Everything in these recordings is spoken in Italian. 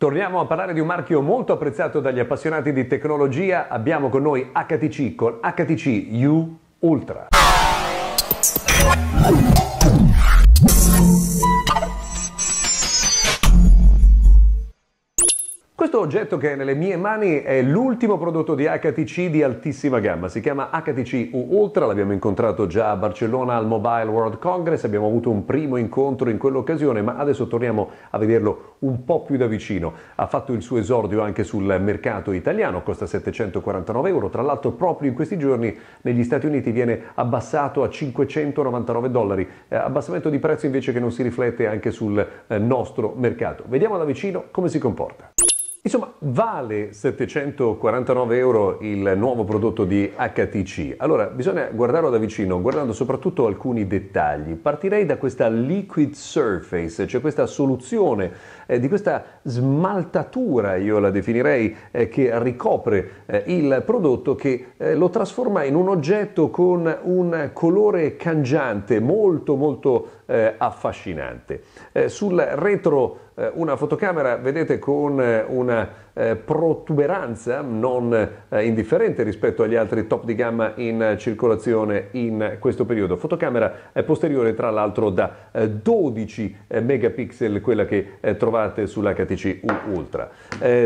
Torniamo a parlare di un marchio molto apprezzato dagli appassionati di tecnologia. Abbiamo con noi HTC con HTC U Ultra. Questo oggetto che è nelle mie mani è l'ultimo prodotto di HTC di altissima gamma, si chiama HTC U Ultra, l'abbiamo incontrato già a Barcellona al Mobile World Congress, abbiamo avuto un primo incontro in quell'occasione, ma adesso torniamo a vederlo un po' più da vicino. Ha fatto il suo esordio anche sul mercato italiano, costa 749 euro, tra l'altro proprio in questi giorni negli Stati Uniti viene abbassato a 599 dollari, eh, abbassamento di prezzo invece che non si riflette anche sul eh, nostro mercato. Vediamo da vicino come si comporta. Insomma, vale 749 euro il nuovo prodotto di HTC. Allora, bisogna guardarlo da vicino, guardando soprattutto alcuni dettagli. Partirei da questa liquid surface, cioè questa soluzione eh, di questa smaltatura, io la definirei, eh, che ricopre eh, il prodotto che eh, lo trasforma in un oggetto con un colore cangiante molto molto eh, affascinante. Eh, sul retro eh, una fotocamera, vedete, con eh, una eh, protuberanza non indifferente rispetto agli altri top di gamma in circolazione in questo periodo. Fotocamera posteriore, tra l'altro, da 12 megapixel, quella che trovate sull'HTC U Ultra.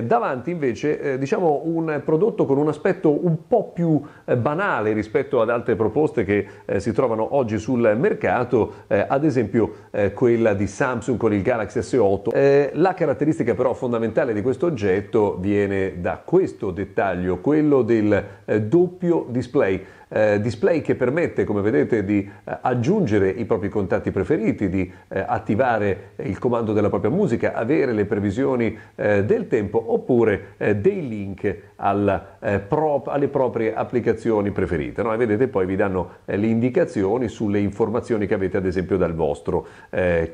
Davanti, invece, diciamo un prodotto con un aspetto un po' più banale rispetto ad altre proposte che si trovano oggi sul mercato, ad esempio quella di Samsung Samsung con il Galaxy S8. Eh, la caratteristica però fondamentale di questo oggetto viene da questo dettaglio, quello del eh, doppio display eh, display che permette, come vedete, di eh, aggiungere i propri contatti preferiti, di eh, attivare il comando della propria musica, avere le previsioni eh, del tempo oppure eh, dei link alla, eh, prop- alle proprie applicazioni preferite. No? E vedete poi vi danno le indicazioni sulle informazioni che avete ad esempio dal vostro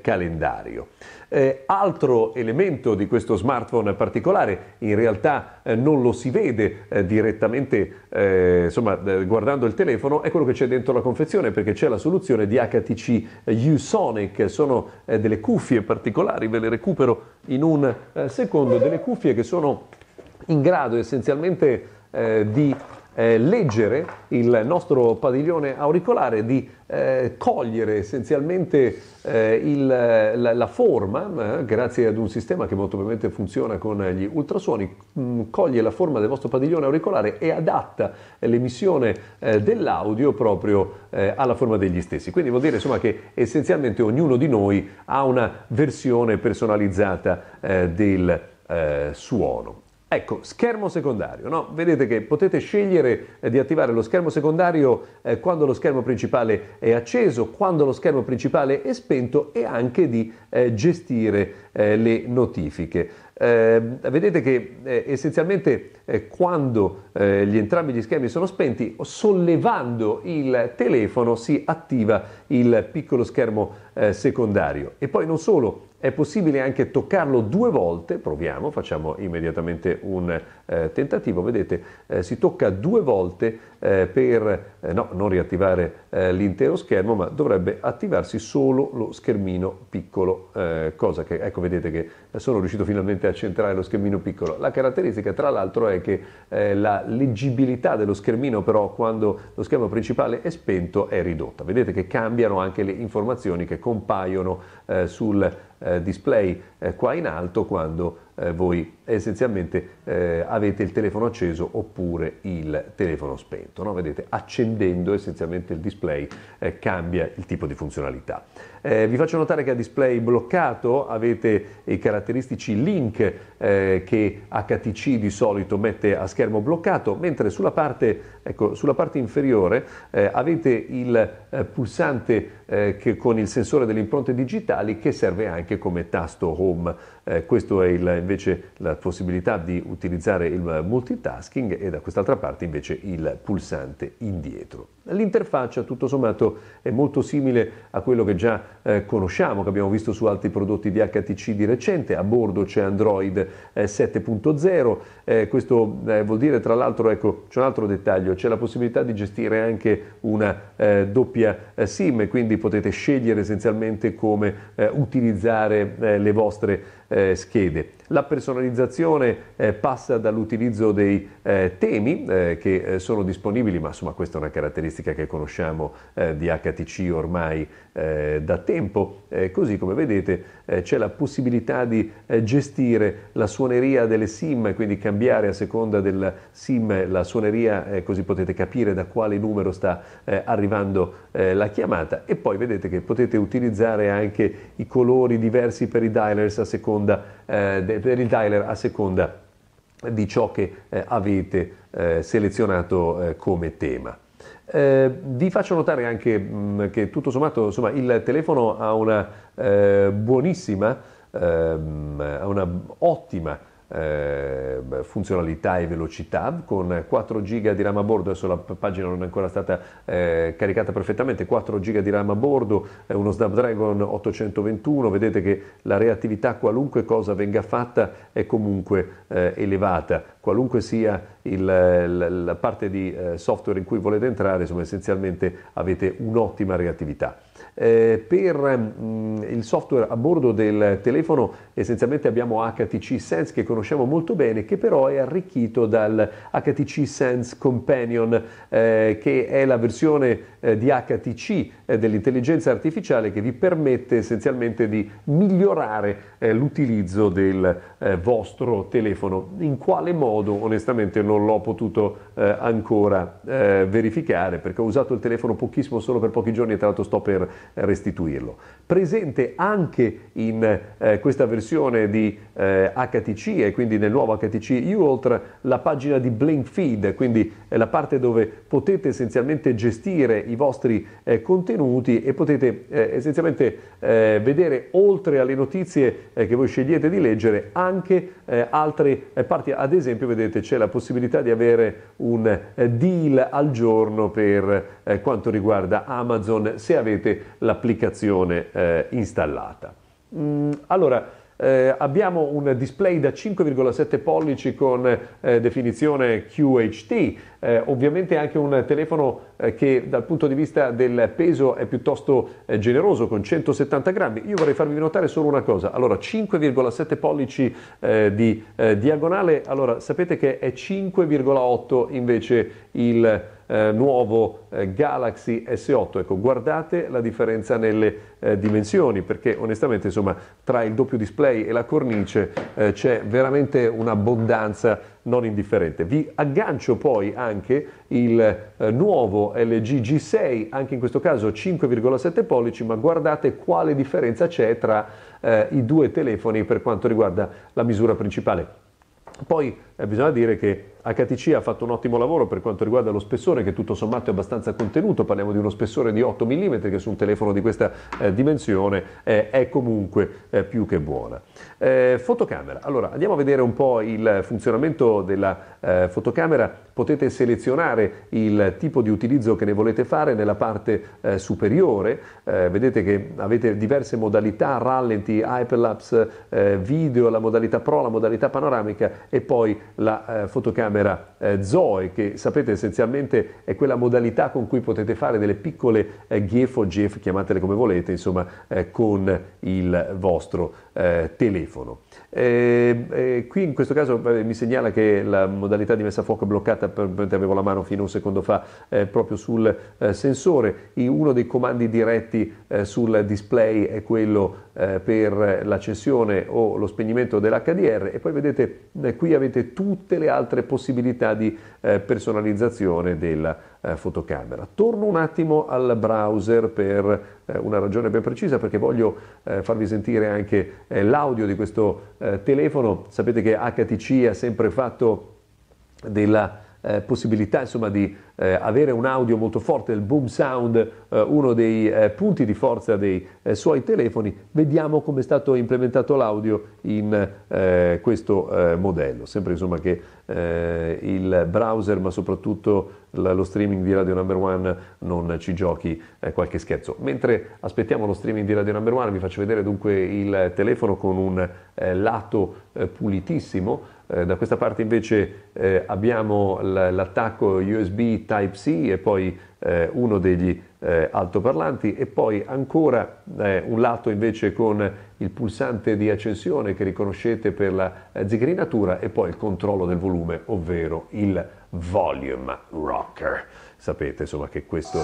calendario. Eh, altro elemento di questo smartphone particolare, in realtà eh, non lo si vede eh, direttamente eh, insomma, guardando il telefono, è quello che c'è dentro la confezione perché c'è la soluzione di HTC U-Sonic, sono eh, delle cuffie particolari, ve le recupero in un eh, secondo, delle cuffie che sono in grado essenzialmente di eh, leggere il nostro padiglione auricolare, di eh, cogliere essenzialmente eh, il, la, la, forma, eh, grazie ad un sistema che molto probabilmente funziona con gli ultrasuoni, mh, mm, coglie la forma del vostro padiglione auricolare e adatta l'emissione eh, dell'audio proprio eh, alla forma degli stessi. Quindi vuol dire insomma, che essenzialmente ognuno di noi ha una versione personalizzata del suono. Ecco, schermo secondario, no? vedete che potete scegliere eh, di attivare lo schermo secondario eh, quando lo schermo principale è acceso, quando lo schermo principale è spento e anche di eh, gestire eh, le notifiche. Eh, vedete che essenzialmente quando gli, entrambi gli schermi sono spenti, sollevando il telefono si attiva il piccolo schermo eh, secondario. E poi non solo, è possibile anche toccarlo due volte, proviamo, facciamo immediatamente un eh, tentativo, vedete, eh, si tocca due volte eh, per eh, no, non riattivare eh, l'intero schermo, ma dovrebbe attivarsi solo lo schermino piccolo, eh, cosa che, ecco, vedete che sono riuscito finalmente a centrare lo schermino piccolo. La caratteristica, tra l'altro, è che la leggibilità dello schermino, però, quando lo schermo principale è spento, è ridotta. Vedete che cambiano anche le informazioni che compaiono sul eh, display eh, qua in alto quando eh, voi essenzialmente eh, avete il telefono acceso oppure il telefono spento. No? Vedete, accendendo essenzialmente il display eh, cambia il tipo di funzionalità. vi faccio notare che a display bloccato avete i caratteristici link che HTC di solito mette a schermo bloccato, mentre sulla parte Ecco, sulla parte inferiore eh, avete il eh, pulsante eh, che, con il sensore delle impronte digitali che serve anche come tasto home. Eh, questo è il, invece la possibilità di utilizzare il multitasking e da quest'altra parte invece il pulsante indietro. L'interfaccia tutto sommato è molto simile a quello che già eh, conosciamo, che abbiamo visto su altri prodotti di HTC di recente, a bordo c'è Android eh, 7.0, eh, questo eh, vuol dire tra l'altro, ecco, c'è un altro dettaglio, c'è la possibilità di gestire anche una eh, doppia eh, SIM, quindi potete scegliere essenzialmente come utilizzare le vostre eh, schede. La personalizzazione eh, passa dall'utilizzo dei eh, temi eh, che eh, sono disponibili, ma insomma questa è una caratteristica che conosciamo eh, di HTC ormai eh, da tempo. Eh, così come vedete eh, c'è la possibilità di eh, gestire la suoneria delle sim, quindi cambiare a seconda della sim la suoneria, eh, così potete capire da quale numero sta eh, arrivando la chiamata. E poi vedete che potete utilizzare anche i colori diversi per, i dialers seconda, per il dialer a seconda di ciò che avete selezionato come tema. Eh, vi faccio notare anche mh, mm, che tutto sommato insomma, il telefono ha una eh, buonissima, eh, ha una ottima eh, funzionalità e velocità con 4 giga di RAM a bordo, adesso la pagina non è ancora stata eh, caricata perfettamente, 4 giga di RAM a bordo, eh, uno Snapdragon 821, vedete che la reattività qualunque cosa venga fatta è comunque eh, elevata, qualunque sia il, la, la, parte di eh, software in cui volete entrare, insomma essenzialmente avete un'ottima reattività. Eh, per mh, mm, il software a bordo del telefono essenzialmente abbiamo HTC Sense che conosciamo molto bene, che però è arricchito dal HTC Sense Companion, eh, che è la versione eh, di HTC eh, dell'intelligenza artificiale che vi permette essenzialmente di migliorare eh, l'utilizzo del vostro telefono. In quale modo onestamente non l'ho potuto ancora verificare perché ho usato il telefono pochissimo solo per pochi giorni e tra l'altro sto per restituirlo. Presente anche in questa versione di HTC e quindi nel nuovo HTC U Ultra la pagina di Blink Feed, quindi la parte dove potete essenzialmente gestire i vostri eh, contenuti e potete eh, essenzialmente eh, vedere oltre alle notizie che voi scegliete di leggere anche altre parti. Ad esempio vedete c'è la possibilità di avere un deal al giorno per quanto riguarda Amazon se avete l'applicazione installata. Mm, allora, eh, abbiamo un display da 5,7 pollici con eh, definizione QHD, eh, ovviamente anche un telefono eh, che dal punto di vista del peso è piuttosto eh, generoso con 170 grammi. Io vorrei farvi notare solo una cosa, allora 5,7 pollici eh, di diagonale, allora sapete che è 5,8 invece il eh, nuovo eh, Galaxy S8. Ecco, guardate la differenza nelle eh, dimensioni, perché onestamente insomma, tra il doppio display e la cornice eh, c'è veramente un'abbondanza non indifferente. Vi aggancio poi anche il eh, nuovo LG G6, anche in questo caso 5,7 pollici, ma guardate quale differenza c'è tra i due telefoni per quanto riguarda la misura principale. Poi eh, bisogna dire che HTC ha fatto un ottimo lavoro per quanto riguarda lo spessore che tutto sommato è abbastanza contenuto, parliamo di uno spessore di 8 mm che su un telefono di questa eh, dimensione eh, è comunque eh, più che buona. Eh, fotocamera, allora andiamo a vedere un po' il funzionamento della eh, fotocamera, potete selezionare il tipo di utilizzo che ne volete fare nella parte eh, superiore, vedete che avete diverse modalità, rallenti, hyperlapse, video, la modalità pro, la modalità panoramica e poi la fotocamera caminar. eh, Zoe, che sapete essenzialmente è quella modalità con cui potete fare delle piccole eh, GIF o GIF, chiamatele come volete, insomma, eh, con il vostro eh, telefono. qui in questo caso mi segnala che la modalità di messa a fuoco è bloccata, probabilmente avevo la mano fino a un secondo fa eh, proprio sul eh, sensore. uno dei comandi diretti sul display è quello per l'accensione o lo spegnimento dell'HDR e poi vedete qui avete tutte le altre possibilità possibilità di eh, personalizzazione della eh, fotocamera. Torno un attimo al browser per eh, una ragione ben precisa perché voglio farvi sentire anche l'audio di questo telefono. Sapete che HTC ha sempre fatto della eh, possibilità insomma, di eh, avere un audio molto forte, il boom sound, eh, uno dei eh, punti di forza dei eh, suoi telefoni, vediamo come è stato implementato l'audio in questo modello. Sempre insomma, che il browser, ma soprattutto lo streaming di Radio Number One non ci giochi eh, qualche scherzo. Mentre aspettiamo lo streaming di Radio Number One, vi faccio vedere dunque il telefono con un eh, lato eh, pulitissimo. Eh, da questa parte invece eh, abbiamo l'attacco USB Type-C e poi eh, uno degli eh, altoparlanti e poi ancora eh, un lato invece con il pulsante di accensione che riconoscete per la eh, zigrinatura e poi il controllo del volume, ovvero il volume rocker. Sapete insomma che questo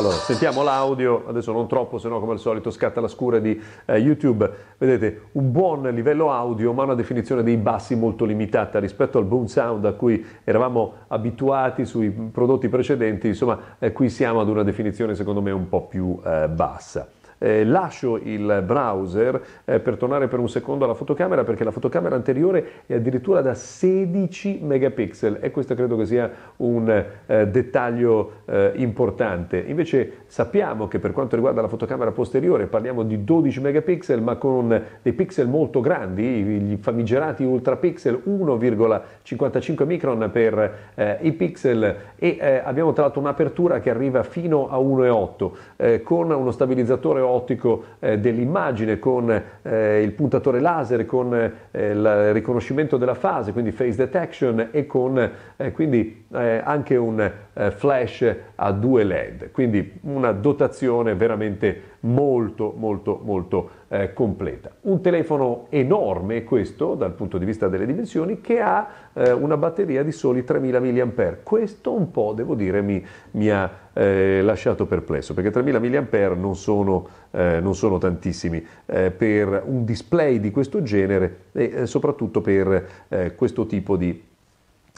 Allora, sentiamo l'audio, adesso non troppo, se no come al solito scatta la scura di eh, YouTube. Vedete, un buon livello audio, ma una definizione dei bassi molto limitata rispetto al boom sound a cui eravamo abituati sui prodotti precedenti. Insomma, eh, qui siamo ad una definizione secondo me un po' più eh, bassa. Eh, lascio il browser eh, per tornare per un secondo alla fotocamera perché la fotocamera anteriore è addirittura da 16 megapixel e questo credo che sia un eh, dettaglio eh, importante. Invece sappiamo che per quanto riguarda la fotocamera posteriore parliamo di 12 megapixel ma con dei pixel molto grandi, gli famigerati ultra pixel 1,55 micron per eh, i pixel e eh, abbiamo tra l'altro un'apertura che arriva fino a 1,8 con uno stabilizzatore erotico eh, dell'immagine con eh, il puntatore laser, con eh, il riconoscimento della fase, quindi face detection e con eh, quindi, eh, anche un eh, flash a due LED, quindi una dotazione veramente molto molto molto eh, completa. Un telefono enorme questo dal punto di vista delle dimensioni che ha eh, una batteria di soli 3000 mAh. Questo un po' devo dire mi, mi ha eh, lasciato perplesso, perché 3000 mAh non sono, eh, non sono tantissimi eh, per un display di questo genere e eh, soprattutto per eh, questo tipo di...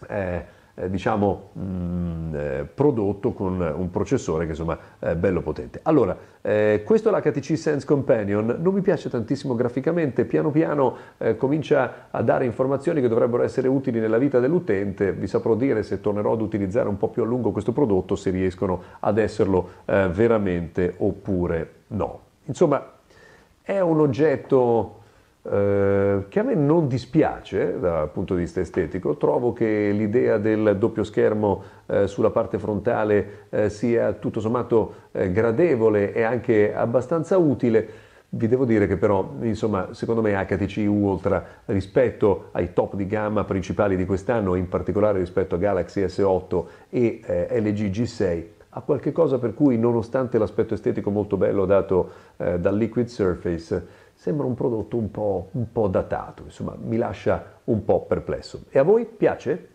Eh, eh, diciamo, mh, eh, prodotto con eh, un processore che insomma è bello potente. Allora, eh, questo è l'HTC Sense Companion, non mi piace tantissimo graficamente, piano piano comincia a dare informazioni che dovrebbero essere utili nella vita dell'utente, vi saprò dire se tornerò ad utilizzare un po' più a lungo questo prodotto, se riescono ad esserlo veramente oppure no. Insomma, è un oggetto eh, che a me non dispiace dal punto di vista estetico, trovo che l'idea del doppio schermo eh, sulla parte frontale eh, sia tutto sommato eh, gradevole e anche abbastanza utile. Vi devo dire che però, insomma, secondo me HTC Ultra rispetto ai top di gamma principali di quest'anno, in particolare rispetto a Galaxy S8 e eh, LG G6, ha qualche cosa per cui, nonostante l'aspetto estetico molto bello dato eh, dal Liquid Surface, sembra un prodotto un po', un po' datato, insomma mi lascia un po' perplesso. E a voi piace?